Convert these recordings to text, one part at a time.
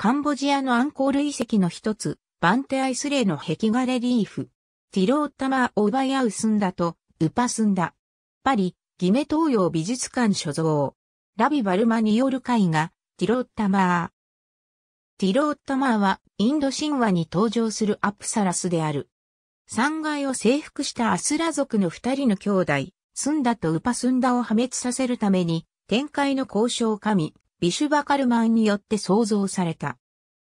カンボジアのアンコール遺跡の一つ、バンテアイスレイの壁画レリーフ。ティロータマ・ー・オーバヤウスンダと、ウパスンダ。パリ、ギメ東洋美術館所蔵。ラビ・バルマによる絵画、ティロータマー。ティロータマーは、インド神話に登場するアプサラスである。三階を征服したアスラ族の二人の兄弟、スンダとウパスンダを破滅させるために、天界の交渉神、ビシュバカルマンによって創造された。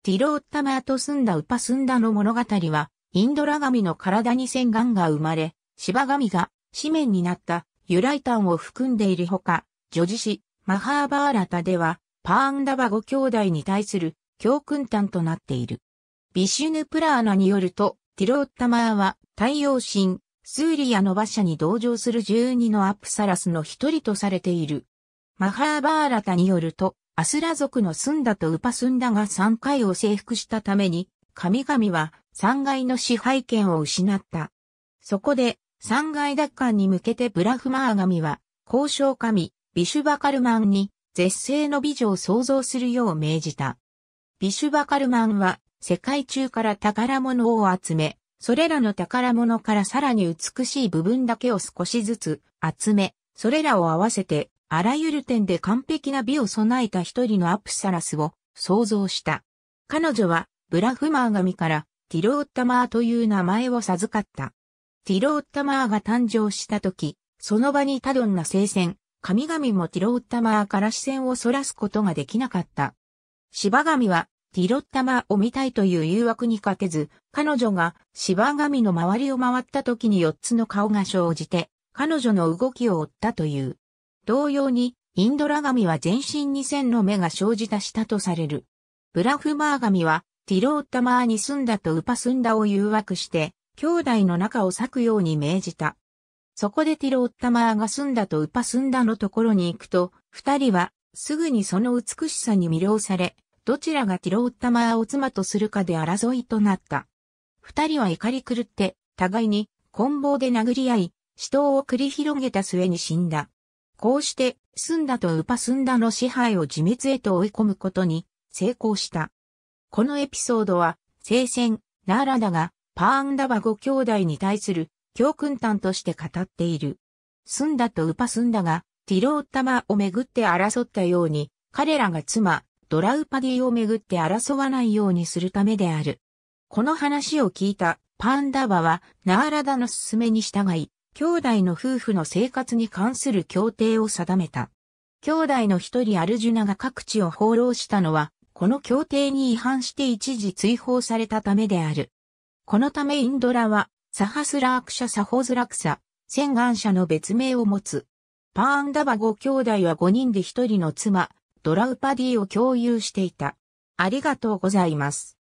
ティロッタマーとスンダウパスンダの物語は、インドラ神の体に洗顔が生まれ、シバ神が紙面になった由来炭を含んでいるほか、女児誌、マハーバーラタでは、パーンダバ5兄弟に対する教訓炭となっている。ビシュヌプラーナによると、ティロッタマーは太陽神、スーリアの馬車に同乗する12のアップサラスの一人とされている。マハーバーラタによると、アスラ族のスンダとウパスンダが3回を征服したために、神々は3階の支配権を失った。そこで、3階奪還に向けてブラフマー神は、交渉神、ビシュバカルマンに、絶世の美女を創造するよう命じた。ビシュバカルマンは、世界中から宝物を集め、それらの宝物からさらに美しい部分だけを少しずつ集め、それらを合わせてあらゆる点で完璧な美を備えた一人のアプサラスを創造した。彼女はブラフマー神からティローッタマーという名前を授かった。ティローッタマーが誕生した時、その場に多ドンな聖戦、神々もティローッタマーから視線を逸らすことができなかった。芝神はティロッタマーを見たいという誘惑にかけず、彼女が芝神の周りを回った時に四つの顔が生じて、彼女の動きを追ったという。同様に、インドラ神は全身に線の目が生じたしたとされる。ブラフマー神は、ティロータマーに住んだとウパスンダを誘惑して、兄弟の中を裂くように命じた。そこでティロータマーが住んだとウパスンダのところに行くと、二人は、すぐにその美しさに魅了され、どちらがティロータマーを妻とするかで争いとなった。二人は怒り狂って、互いに、棍棒で殴り合い、死闘を繰り広げた末に死んだ。こうして、スンダとウパスンダの支配を自滅へと追い込むことに成功した。このエピソードは、聖戦、ナーラダがパーンダバ5兄弟に対する教訓譚として語っている。スンダとウパスンダがティロータマをめぐって争ったように、彼らが妻、ドラウパディをめぐって争わないようにするためである。この話を聞いたパーンダバはナーラダの勧めに従い、兄弟の夫婦の生活に関する協定を定めた。兄弟の一人アルジュナが各地を放浪したのは、この協定に違反して一時追放されたためである。このためインドラは、サハスラークシャサホズラクサ、千願者の別名を持つ。パーンダバ5兄弟は5人で1人の妻、ドラウパディを共有していた。ありがとうございます。